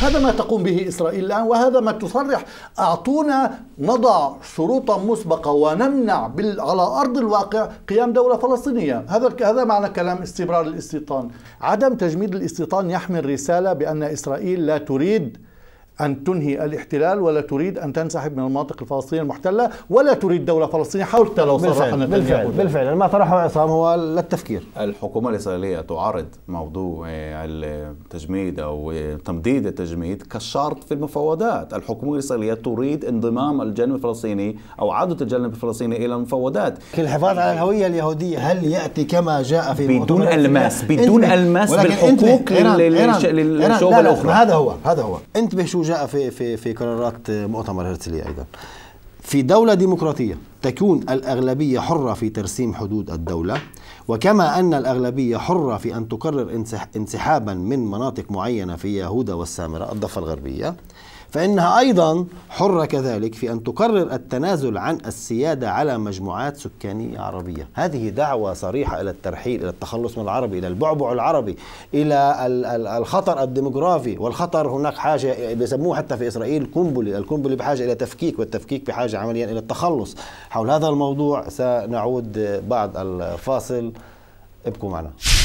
هذا ما تقوم به إسرائيل الآن وهذا ما تصرح أعطونا نضع شروطا مسبقة ونمنع بال... على أرض الواقع قيام دولة فلسطينية هذا هذا معنى كلام استمرار الاستيطان عدم تجميد الاستيطان يحمل رسالة بأن إسرائيل لا تريد أن تنهي الاحتلال ولا تريد أن تنسحب من المناطق الفلسطينية المحتلة ولا تريد دولة فلسطينية حتى لو صرح بالفعل, بالفعل, بالفعل ما طرحه عصام هو للتفكير الحكومة الإسرائيلية تعارض موضوع آه، التجميد أو آه، تمديد التجميد كشرط في المفاوضات الحكومة الإسرائيلية تريد انضمام الجانب الفلسطيني أو عودة الجانب الفلسطيني إلى المفاوضات الحفاظ على الهوية اليهودية هل يأتي كما جاء في بدون ألماس بدون ألماس بالحقوق للشعوب الأخرى هذا هو هذا هو انتبه شو جاء في في في قرارات مؤتمر هرتسلي ايضا في دولة ديمقراطية تكون الأغلبية حرة في ترسيم حدود الدولة وكما أن الأغلبية حرة في أن تقرر انسحابا من مناطق معينة في يهودا والسامرة الضفة الغربية فإنها أيضا حرة كذلك في أن تقرر التنازل عن السيادة على مجموعات سكانية عربية هذه دعوة صريحة إلى الترحيل إلى التخلص من العربي إلى البعبع العربي إلى الخطر الديموغرافي والخطر هناك حاجة بيسموه حتى في إسرائيل قنبلة القنبلة بحاجة إلى تفكيك والتفكيك بحاجة عمليا إلى التخلص حول هذا الموضوع سنعود بعد الفاصل ابقوا معنا